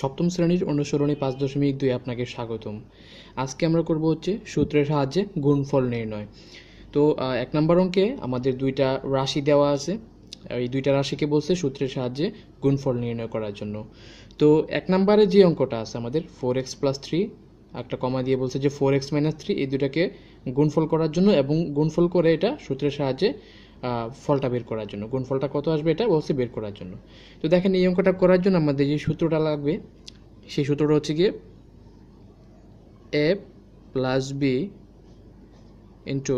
সপ্তম শ্রেণীর অনুসরণী পাঁচ দশমিক দুই আপনাকে স্বাগতম আজকে আমরা করব হচ্ছে সূত্রের সাহায্যে গুণফল নির্ণয় তো এক নম্বর অঙ্কে আমাদের দুইটা রাশি দেওয়া আছে এই দুইটা রাশিকে বলছে সূত্রের সাহায্যে গুণফল নির্ণয় করার জন্য তো এক নম্বরে যে অঙ্কটা আছে আমাদের ফোর এক্স প্লাস থ্রি একটা কমা দিয়ে বলছে যে ফোর এক্স মাইনাস থ্রি এই দুটাকে গুণফল করার জন্য এবং গুণফল করে এটা সূত্রের সাহায্যে ফলটা বের করার জন্য কোন ফলটা কত আসবে এটা বলছে বের করার জন্য তো দেখেন এই অঙ্কটা করার জন্য আমাদের যে সূত্রটা লাগবে সেই সূত্রটা হচ্ছে গিয়ে A plus B into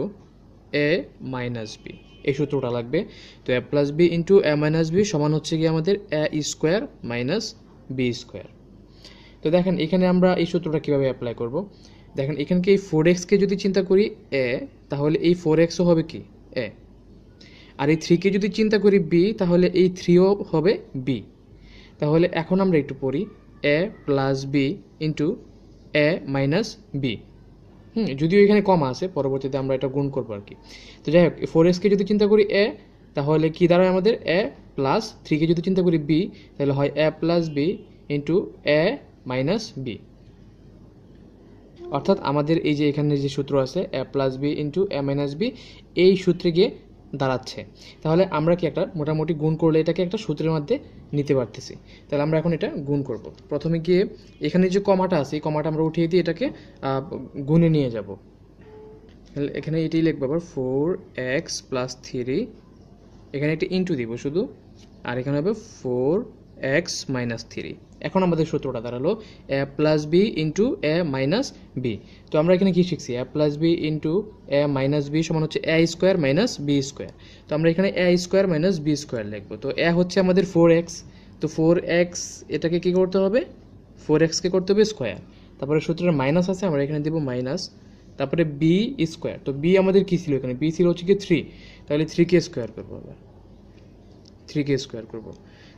A minus B এই সূত্রটা লাগবে তো A plus B into A minus B সমান হচ্ছে গিয়ে আমাদের A square minus B square তো দেখেন এখানে আমরা এই সূত্রটা কীভাবে অ্যাপ্লাই করব দেখেন এখানকে এই ফোর এক্সকে যদি চিন্তা করি এ তাহলে এই ফোর এক্সও হবে কি এ আর এই থ্রিকে যদি চিন্তা করি বি তাহলে এই থ্রিও হবে বি তাহলে এখন আমরা একটু পড়ি A plus B into A minus B হুম যদিও এখানে কম আছে পরবর্তীতে আমরা এটা গুণ করবো আর কি তো যাই হোক ফোর এসকে যদি চিন্তা করি এ তাহলে কি দাঁড়ায় আমাদের এ প্লাস থ্রিকে যদি চিন্তা করি বি তাহলে হয় A plus B into A minus B অর্থাৎ আমাদের এই যে এখানে যে সূত্র আছে A plus B into A minus B এই সূত্রে গিয়ে দাঁড়াচ্ছে তাহলে আমরা কি একটা মোটামুটি গুণ করলে এটাকে একটা সূত্রের মধ্যে নিতে পারতেছি তাহলে আমরা এখন এটা গুণ করব প্রথমে গিয়ে এখানে যে কমাটা আছে এই কমাটা আমরা উঠিয়ে দিয়ে এটাকে গুণে নিয়ে যাব তাহলে এখানে এটি লিখবো আবার ফোর এক্স প্লাস থ্রি এখানে একটি ইন্টু দিব শুধু আর এখানে হবে ফোর এক্স মাইনাস থ্রি এখন আমাদের সূত্রটা দাঁড়ালো A plus B into A minus B তো আমরা এখানে কী শিখছি A plus B into A minus B সমান হচ্ছে A square minus B square তো আমরা এখানে A square minus B square লিখবো তো এ হচ্ছে আমাদের ফোর এক্স তো ফোর এক্স এটাকে কী করতে হবে ফোর এক্সকে করতে হবে স্কোয়ার তারপরে সূত্রের মাইনাস আছে আমরা এখানে দেবো মাইনাস তারপরে বি স্কোয়ার তো বি আমাদের কী ছিল এখানে বি ছিল হচ্ছে কি থ্রি তাহলে থ্রি কে স্কোয়ার করবো আমরা থ্রি কে স্কোয়ার করবো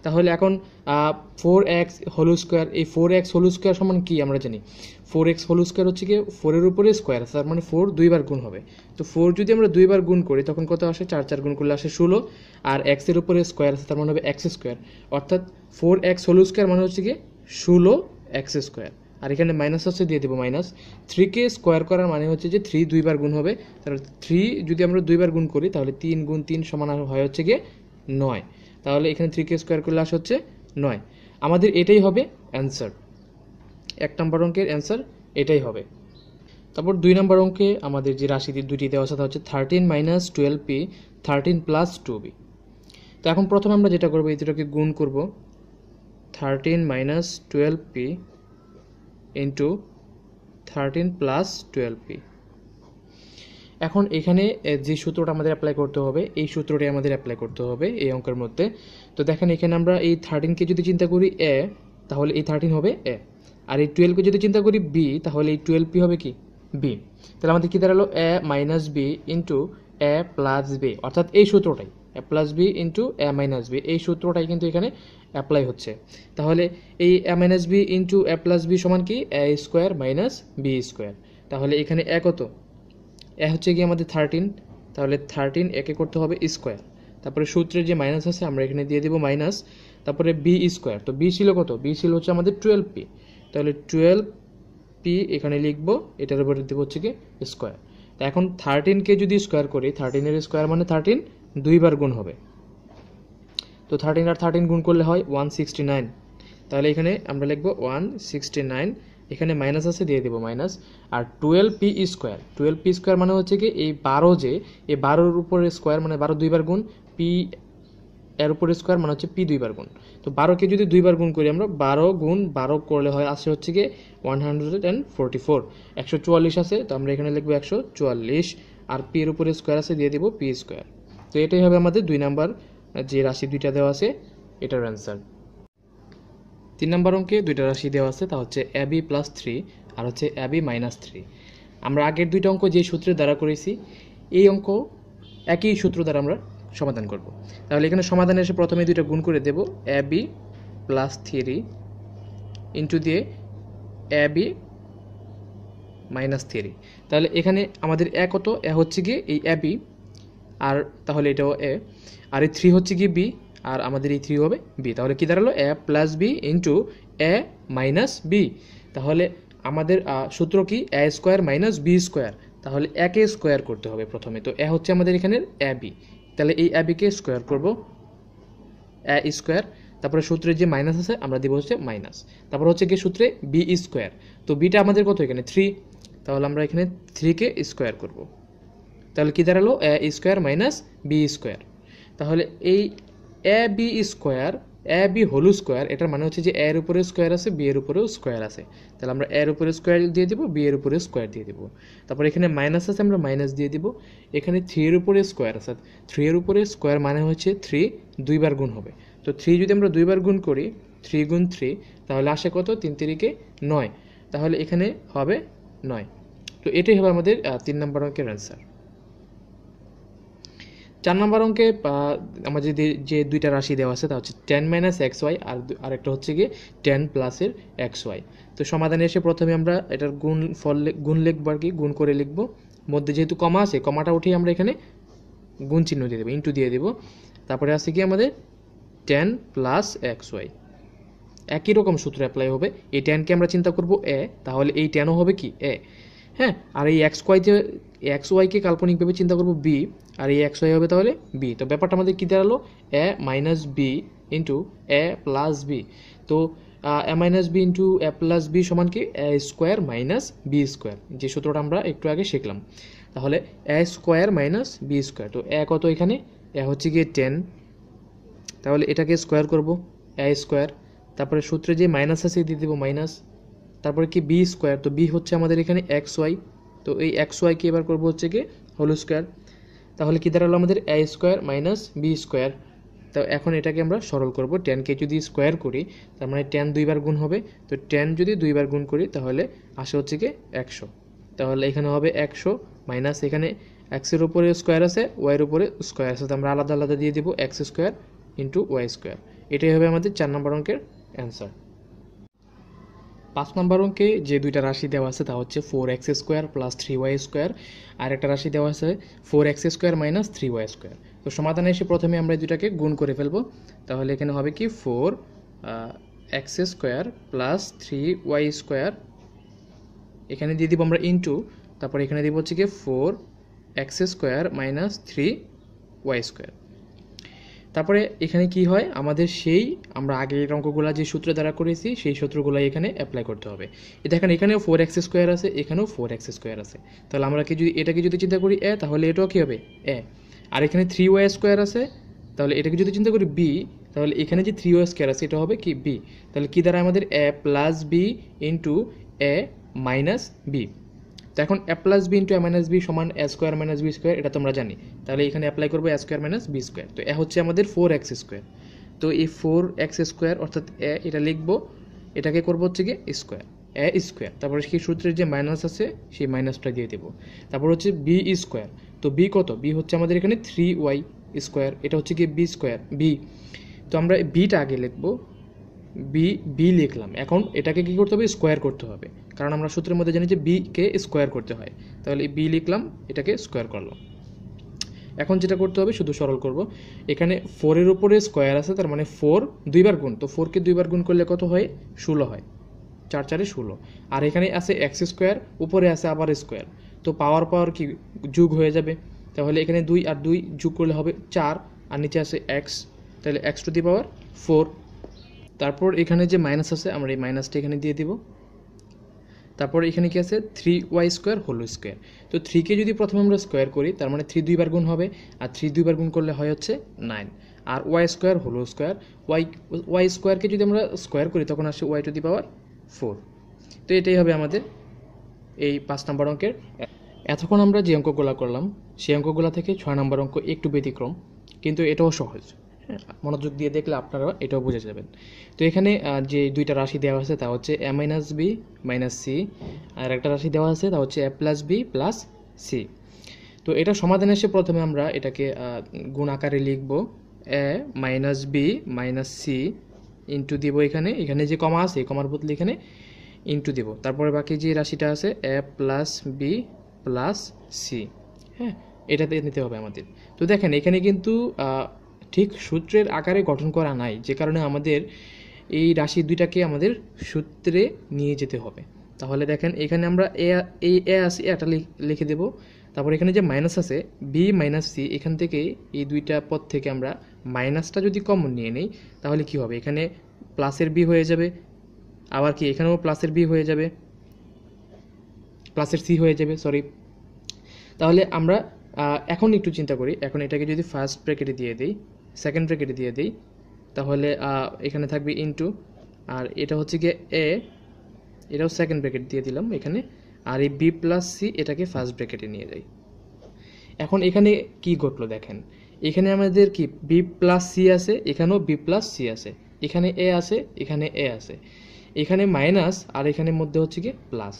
তাহলে এখন ফোর এক্স হোল স্কোয়ার এই ফোর এক্স হোল স্কোয়ার সমান কী আমরা জানি ফোর এক্স হোল স্কোয়ার হচ্ছে গিয়ে ফোরের উপরে স্কোয়ার তার মানে ফোর দুইবার গুণ হবে তো ফোর যদি আমরা দুইবার গুণ করি তখন কত আসে চার চার গুণ করলে আসে ষোলো আর এক্সের উপরে স্কোয়ার আছে তার মানে হবে এক্স স্কোয়ার অর্থাৎ ফোর এক্স হোল স্কোয়ার মানে হচ্ছে গিয়ে ষোলো এক্স স্কোয়ার আর এখানে মাইনাস হচ্ছে দিয়ে দেবো মাইনাস থ্রিকে স্কোয়ার করার মানে হচ্ছে যে থ্রি দুইবার গুণ হবে তাহলে থ্রি যদি আমরা দুইবার গুণ করি তাহলে তিন গুণ তিন সমান হয় হচ্ছে গিয়ে নয় তাহলে এখানে থ্রি কে স্কোয়ার করলে আসা হচ্ছে নয় আমাদের এটাই হবে অ্যান্সার এক নম্বর অঙ্কের অ্যান্সার এটাই হবে তারপর দুই নম্বর অঙ্কে আমাদের যে রাশিটি দুটি দেওয়া আছে হচ্ছে thirteen minus twelve P thirteen plus two B তো এখন প্রথমে আমরা যেটা করবো এই দুটোকে গুণ করব thirteen minus twelve P into thirteen plus twelve P এখন এখানে যে সূত্রটা আমাদের অ্যাপ্লাই করতে হবে এই সূত্রটি আমাদের অ্যাপ্লাই করতে হবে এই অঙ্কের মধ্যে তো দেখেন এখানে আমরা এই থার্টিনকে যদি চিন্তা করি এ তাহলে এই থার্টিন হবে এ আর এই টুয়েলভকে যদি চিন্তা করি বি তাহলে এই টুয়েলভ পি হবে কি বি তাহলে আমাদের কী দাঁড়ালো A minus B into A plus B অর্থাৎ এই সূত্রটাই A plus B into A minus B এই সূত্রটাই কিন্তু এখানে অ্যাপ্লাই হচ্ছে তাহলে এই A minus B into A plus B সমান কি A square minus B square তাহলে এখানে এ কত এ হচ্ছে গিয়ে আমাদের থার্টিন তাহলে থার্টিন একে করতে হবে স্কোয়ার তারপরে সূত্রে যে মাইনাস আছে আমরা এখানে দিয়ে দেবো মাইনাস তারপরে বি স্কোয়ার তো বি ছিল কত বি ছিল হচ্ছে আমাদের টুয়েলভ পি তাহলে টুয়েলভ পি এখানে লিখবো এটার উপরে দেবো হচ্ছে কি স্কোয়ার তা এখন থার্টিনকে যদি স্কোয়ার করি থার্টিনের স্কোয়ার মানে থার্টিন দুইবার গুণ হবে তো থার্টিন আর থার্টিন গুণ করলে হয় ওয়ান সিক্সটি নাইন তাহলে এখানে আমরা লিখবো ওয়ান সিক্সটি নাইন এখানে মাইনাস আছে দিয়ে দেবো মাইনাস আর twelve P square twelve P square মানে হচ্ছে কি এই বারো যে এই বারোর উপরে স্কোয়ার মানে বারো দুইবার গুণ পি এর উপরে স্কোয়ার মানে হচ্ছে পি দুইবার গুণ তো বারোকে যদি দুইবার গুণ করি আমরা বারো গুণ বারো করলে হয় আসে হচ্ছে গিয়ে one hundred and forty four একশো চুয়াল্লিশ আছে তো আমরা এখানে লিখবো একশো চুয়াল্লিশ আর পি এর উপরে স্কোয়ার আছে দিয়ে দেবো পি স্কোয়ার তো এটাই হবে আমাদের দুই নাম্বার যে রাশি দুইটা দেওয়া আছে এটার অ্যান্সার তিন নম্বর অঙ্কে দুইটা রাশি দেওয়া আছে তা হচ্ছে অ্যাবি প্লাস থ্রি আর হচ্ছে অ্যাবি মাইনাস থ্রি আমরা আগের দুইটা অঙ্ক যে সূত্রের দ্বারা করেছি এই অঙ্ক একই সূত্র দ্বারা আমরা সমাধান করব তাহলে এখানে সমাধানে এসে প্রথমে দুইটা গুণ করে দেব অ্যাবি প্লাস থ্রি ইন্টু দিয়ে অ্যাবি মাইনাস থ্রি তাহলে এখানে আমাদের এ কত এ হচ্ছে গিয়ে এই অ্যাবি আর তাহলে এটাও এ আর এই থ্রি হচ্ছে গিয়ে বি আর আমাদের এই থ্রি হবে বি তাহলে কী দাঁড়ালো A plus B into A minus B তাহলে আমাদের সূত্র কি A square minus B square তাহলে একে স্কোয়ার করতে হবে প্রথমে তো এ হচ্ছে আমাদের এখানের এ বি তাহলে এই এ বিকে স্কোয়ার করব এ স্কোয়ার তারপরে সূত্রে যে মাইনাস আছে আমরা দিব হচ্ছে মাইনাস তারপর হচ্ছে কি সূত্রে বি স্কোয়ার তো বিটা আমাদের কত এখানে থ্রি তাহলে আমরা এখানে থ্রিকে স্কোয়ার করব তাহলে কী দাঁড়ালো A square minus B square তাহলে এই A B square A B whole square এটার মানে হচ্ছে যে এর উপরে স্কোয়ার আছে বি এর উপরেও স্কোয়ার আছে তাহলে আমরা এর উপরে স্কোয়ার দিয়ে দিব বি এর উপরে স্কোয়ার দিয়ে দিব তারপর এখানে মাইনাস আছে আমরা মাইনাস দিয়ে দিব এখানে থ্রি এর উপরে স্কোয়ার আছে থ্রি এর উপরে স্কোয়ার মানে হচ্ছে থ্রি দুইবার গুণ হবে তো থ্রি যদি আমরা দুইবার গুণ করি থ্রি গুণ থ্রি তাহলে আসে কত তিন তিরিকে নয় তাহলে এখানে হবে নয় তো এটাই হবে আমাদের তিন নম্বর অঙ্কের অ্যান্সার চার নম্বর অঙ্কে আমার যদি যে দুইটা রাশি দেওয়া আছে তা হচ্ছে টেন মাইনাস এক্স ওয়াই আর আরেকটা হচ্ছে গিয়ে টেন প্লাসের এক্স ওয়াই তো সমাধানে এসে প্রথমে আমরা এটার গুণ ফল গুণ লিখবো আর কি গুণ করে লিখবো মধ্যে যেহেতু কমা আছে কমাটা উঠিয়ে আমরা এখানে গুণ চিহ্ন দিয়ে দেবো ইন্টু দিয়ে দেবো তারপরে আছে কি আমাদের টেন প্লাস এক্স ওয়াই একই রকম সূত্র অ্যাপ্লাই হবে এই টেনকে আমরা চিন্তা করবো এ তাহলে এই টেনও হবে কি এ হ্যাঁ আর এই এক্স ওয়াইতে এক্স ওয়াইকে কাল্পনিকভাবে চিন্তা করব বি আর এই এক্স হবে তাহলে বি তো ব্যাপারটা আমাদের কী দাঁড়ালো A minus B into A plus B তো A minus B into A plus B সমান কি A square minus B square যে সূত্রটা আমরা একটু আগে শিখলাম তাহলে A square minus B square তো এ কত এখানে এ হচ্ছে গিয়ে টেন তাহলে এটাকে স্কোয়ার করব এ স্কোয়ার তারপরে সূত্রে যে মাইনাস আছে দিয়ে দেবো মাইনাস তারপরে কি বি স্কোয়ার তো বি হচ্ছে আমাদের এখানে এক্স ওয়াই তো এই এক্স ওয়াইকে এবার করবো হচ্ছে কি হোল স্কোয়ার তাহলে কী দাঁড়ালো আমাদের A square minus B square তো এখন এটাকে আমরা সরল করব টেনকে যদি স্কোয়ার করি তার মানে টেন দুইবার গুণ হবে তো টেন যদি দুইবার গুণ করি তাহলে আসে হচ্ছে কি একশো তাহলে এখানে হবে একশো মাইনাস এখানে এক্সের উপরে স্কোয়ার আছে ওয়াইয়ের উপরে স্কোয়ার আছে তো আমরা আলাদা আলাদা দিয়ে দেবো X square into Y square এটাই হবে আমাদের চার নম্বর অঙ্কের অ্যান্সার পাঁচ নম্বর অঙ্কে যে দুইটা রাশি দেওয়া আছে তা হচ্ছে four X square plus three Y square আর একটা রাশি দেওয়া আছে four X square minus three Y square তো সমাধানে এসে প্রথমে আমরা দুটাকে গুণ করে ফেলবো তাহলে এখানে হবে কি four X square plus three Y square এখানে দিয়ে দিব আমরা ইন্টু তারপর এখানে দিব হচ্ছে কি four X square minus three Y square তারপরে এখানে কি হয় আমাদের সেই আমরা আগের অঙ্কগুলো যে সূত্র দ্বারা করেছি সেই সূত্রগুলো এখানে অ্যাপ্লাই করতে হবে দেখেন এখানেও ফোর এক্স স্কোয়ার আছে এখানেও ফোর এক্স স্কোয়ার আছে তাহলে আমরা কি যদি এটাকে যদি চিন্তা করি এ তাহলে এটাও কী হবে এ আর এখানে থ্রি ওয়াই স্কোয়ার আছে তাহলে এটাকে যদি চিন্তা করি বি তাহলে এখানে যে থ্রি ওয়াই স্কোয়ার আছে এটা হবে কি বি তাহলে কি দ্বারা আমাদের A plus B into A minus B তো এখন A plus B into A minus B সমান A square minus B square এটা তো আমরা জানি তাহলে এখানে অ্যাপ্লাই করবো A square minus B square তো এ হচ্ছে আমাদের ফোর এক্স স্কোয়ার তো এই ফোর এক্স স্কোয়ার অর্থাৎ এ এটা লিখবো এটাকে করবো হচ্ছে গিয়ে স্কোয়ার এ স্কোয়ার তারপরে সেই সূত্রের যে মাইনাস আছে সেই মাইনাসটা দিয়ে দেবো তারপর হচ্ছে বি স্কোয়ার তো বি কত বি হচ্ছে আমাদের এখানে থ্রি ওয়াই স্কোয়ার এটা হচ্ছে গিয়ে বি স্কোয়ার বি তো আমরা বিটা আগে লিখবো বি বি লিখলাম এখন এটাকে কী করতে হবে স্কোয়ার করতে হবে কারণ আমরা সূত্রের মধ্যে জানি যে বিকে স্কোয়ার করতে হয় তাহলে বি লিখলাম এটাকে স্কোয়ার করলাম এখন যেটা করতে হবে শুধু সরল করব এখানে ফোরের উপরে স্কোয়ার আছে তার মানে ফোর দুইবার গুণ তো ফোরকে দুইবার গুণ করলে কত হয় ষোলো হয় চার চারে ষোলো আর এখানে আছে এক্স স্কোয়ার উপরে আছে আবার স্কোয়ার তো পাওয়ার পাওয়ার কি যুগ হয়ে যাবে তাহলে এখানে দুই আর দুই যুগ করলে হবে চার আর নিচে আছে এক্স তাহলে X to the power four তারপর এখানে যে মাইনাস আছে আমরা এই মাইনাসটা এখানে দিয়ে দিব তারপর এখানে কি আছে three Y square whole square তো থ্রিকে যদি প্রথমে আমরা স্কোয়ার করি তার মানে থ্রি দুইবার গুণ হবে আর থ্রি দুইবার গুণ করলে হয় হচ্ছে নাইন আর Y square whole square Y Y স্কোয়ারকে যদি আমরা স্কোয়ার করি তখন আসে Y to the power four তো এটাই হবে আমাদের এই পাঁচ নম্বর অঙ্কের এতক্ষণ আমরা যে অঙ্কগুলো করলাম সেই অঙ্কগুলো থেকে ছয় নম্বর অঙ্ক একটু ব্যতিক্রম কিন্তু এটাও সহজ মনোযোগ দিয়ে দেখলে আপনারা এটাও বুঝে যাবেন তো এখানে যে দুইটা রাশি দেওয়া আছে তা হচ্ছে A minus B minus C আর একটা রাশি দেওয়া আছে তা হচ্ছে A plus B plus C তো এটা সমাধান এসে প্রথমে আমরা এটাকে গুণ আকারে লিখব A minus B minus C into দিব এখানে এখানে যে কমা আছে কমার বদলে এখানে ইন্টু দিব তারপরে বাকি যে রাশিটা আছে A plus B plus C হ্যাঁ এটাতে নিতে হবে আমাদের তো দেখেন এখানে কিন্তু ঠিক সূত্রের আকারে গঠন করা নাই যে কারণে আমাদের এই রাশি দুইটাকে আমাদের সূত্রে নিয়ে যেতে হবে তাহলে দেখেন এখানে আমরা এ এই এ আসি এটা লিখে দেব তারপর এখানে যে মাইনাস আছে বি মাইনাস সি এখান থেকে এই দুইটা পদ থেকে আমরা মাইনাসটা যদি কমন নিয়ে নেই তাহলে কি হবে এখানে প্লাসের বি হয়ে যাবে আবার কি এখানেও প্লাসের বি হয়ে যাবে প্লাসের সি হয়ে যাবে সরি তাহলে আমরা এখন একটু চিন্তা করি এখন এটাকে যদি ফার্স্ট ব্র্যাকেটে দিয়ে দিই সেকেন্ড ব্র্যাকেটে দিয়ে দিই তাহলে এখানে থাকবে ইনটু আর এটা হচ্ছে গিয়ে এ এটাও সেকেন্ড ব্র্যাকেট দিয়ে দিলাম এখানে আর এই বি প্লাস সি এটাকে ফার্স্ট ব্র্যাকেটে নিয়ে যাই এখন এখানে কি ঘটলো দেখেন এখানে আমাদের কি বি প্লাস সি আছে এখানেও বি প্লাস সি আছে এখানে এ আছে এখানে এ আছে এখানে মাইনাস আর এখানে মধ্যে হচ্ছে কি প্লাস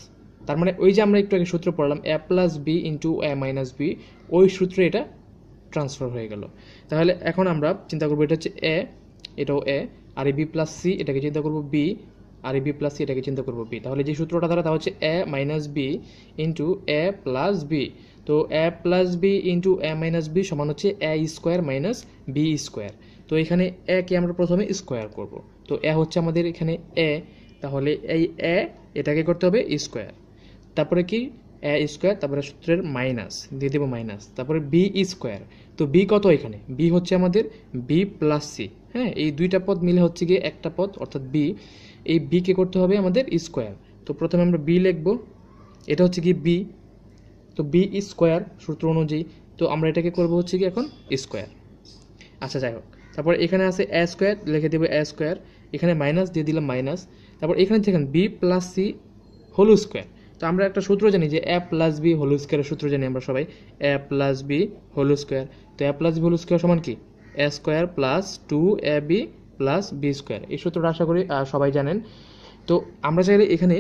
তার মানে ওই যে আমরা একটু আগে সূত্র পড়লাম A plus B into A minus B ওই সূত্রে এটা ট্রান্সফার হয়ে গেল তাহলে এখন আমরা চিন্তা করবো এটা হচ্ছে এ এটাও এ আর এই বি প্লাস সি এটাকে চিন্তা করবো বি আর বি প্লাস সি এটাকে চিন্তা করবো বি তাহলে যে সূত্রটা দ্বারা তা হচ্ছে A minus B into A plus B তো A plus B into A minus B সমান হচ্ছে A square minus B square তো এখানে একে আমরা প্রথমে স্কোয়ার করব তো এ হচ্ছে আমাদের এখানে এ তাহলে এই এ এটাকে করতে হবে স্কোয়ার তারপরে কি এ স্কোয়ার তারপরে সূত্রের মাইনাস দিয়ে দেবো মাইনাস তারপরে বি স্কোয়ার তো বি কত এখানে বি হচ্ছে আমাদের বি প্লাস সি হ্যাঁ এই দুইটা পদ মিলে হচ্ছে গিয়ে একটা পদ অর্থাৎ বি এই বিকে করতে হবে আমাদের স্কোয়ার তো প্রথমে আমরা বি লিখব এটা হচ্ছে গিয়ে বি তো বি স্কোয়ার সূত্র অনুযায়ী তো আমরা এটাকে করব হচ্ছে কি এখন স্কোয়ার আচ্ছা যাই হোক তারপর এখানে আছে এ স্কোয়ার লিখে দেবো এ স্কোয়ার এখানে মাইনাস দিয়ে দিলাম মাইনাস তারপর এখানে দেখেন B plus C whole square তো আমরা একটা সূত্র জানি যে এ প্লাস বি হোল স্কোয়ারের সূত্র জানি আমরা সবাই A plus B whole square তো A plus B whole square সমান কি A square plus two A B plus B square এই সূত্রটা আশা করি সবাই জানেন তো আমরা চাইলে এখানে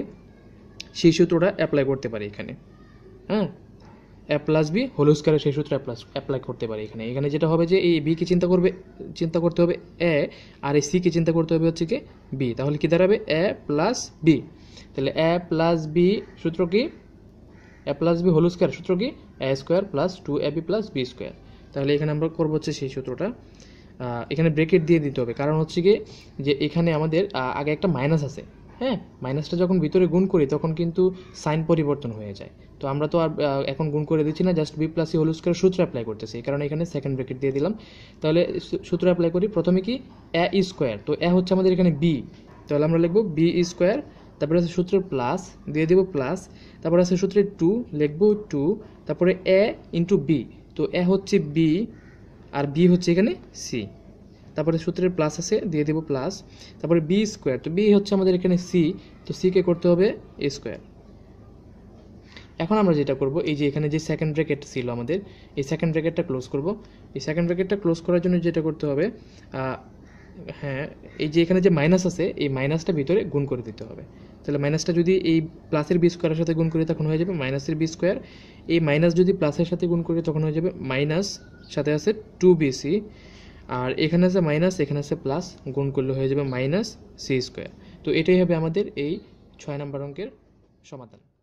সেই সূত্রটা অ্যাপ্লাই করতে পারি এখানে হ্যাঁ এ প্লাস বি হোল স্কোয়ারের সেই সূত্র অ্যাপ্লাস অ্যাপ্লাই করতে পারি এখানে এখানে যেটা হবে যে এই বিকে চিন্তা করবে চিন্তা করতে হবে এ আর এই সিকে চিন্তা করতে হবে হচ্ছে কি বি তাহলে কী দাঁড়াবে এ প্লাস বি তাহলে এ প্লাস বি সূত্র কি A plus B whole square সূত্র কি A square plus two A B plus B square তাহলে এখানে আমরা করবো হচ্ছে সেই সূত্রটা এখানে ব্রেকেট দিয়ে দিতে হবে কারণ হচ্ছে কি যে এখানে আমাদের আগে একটা মাইনাস আছে হ্যাঁ মাইনাসটা যখন ভিতরে গুণ করি তখন কিন্তু সাইন পরিবর্তন হয়ে যায় তো আমরা তো আর এখন গুণ করে দিচ্ছি না just B plus C whole square সূত্র অ্যাপ্লাই করতেছি কারণ এখানে সেকেন্ড ব্রেকেট দিয়ে দিলাম তাহলে সূত্র অ্যাপ্লাই করি প্রথমে কি এ স্কোয়ার তো এ হচ্ছে আমাদের এখানে বি তাহলে আমরা লিখবো বি স্কোয়ার তারপরে আছে সূত্রের প্লাস দিয়ে দেবো প্লাস তারপরে আছে সূত্রের টু লিখবো টু তারপরে এ ইন্টু বি তো এ হচ্ছে বি আর বি হচ্ছে এখানে সি তারপরে সূত্রের প্লাস আছে দিয়ে দেবো প্লাস তারপরে বি স্কোয়ার তো বি হচ্ছে আমাদের এখানে সি তো সিকে করতে হবে এ স্কোয়ার এখন আমরা যেটা করব এই যে এখানে যে সেকেন্ড ব্র্যাকেট ছিল আমাদের এই সেকেন্ড ব্র্যাকেটটা ক্লোজ করব এই সেকেন্ড ব্র্যাকেটটা ক্লোজ করার জন্য যেটা করতে হবে হ্যাঁ এই যে এখানে যে মাইনাস আছে এই মাইনাসটা ভিতরে গুণ করে দিতে হবে তাহলে মাইনাসটা যদি এই প্লাসের বি স্কোয়ারের সাথে গুণ করি তখন হয়ে যাবে মাইনাসের বি স্কোয়ার এই মাইনাস যদি প্লাসের সাথে গুণ করি তখন হয়ে যাবে মাইনাস সাথে আছে টু বিসি আর এখানে আছে মাইনাস এখানে আছে প্লাস গুণ করলে হয়ে যাবে মাইনাস সি স্কোয়ার তো এটাই হবে আমাদের এই ছয় নম্বর অঙ্কের সমাধান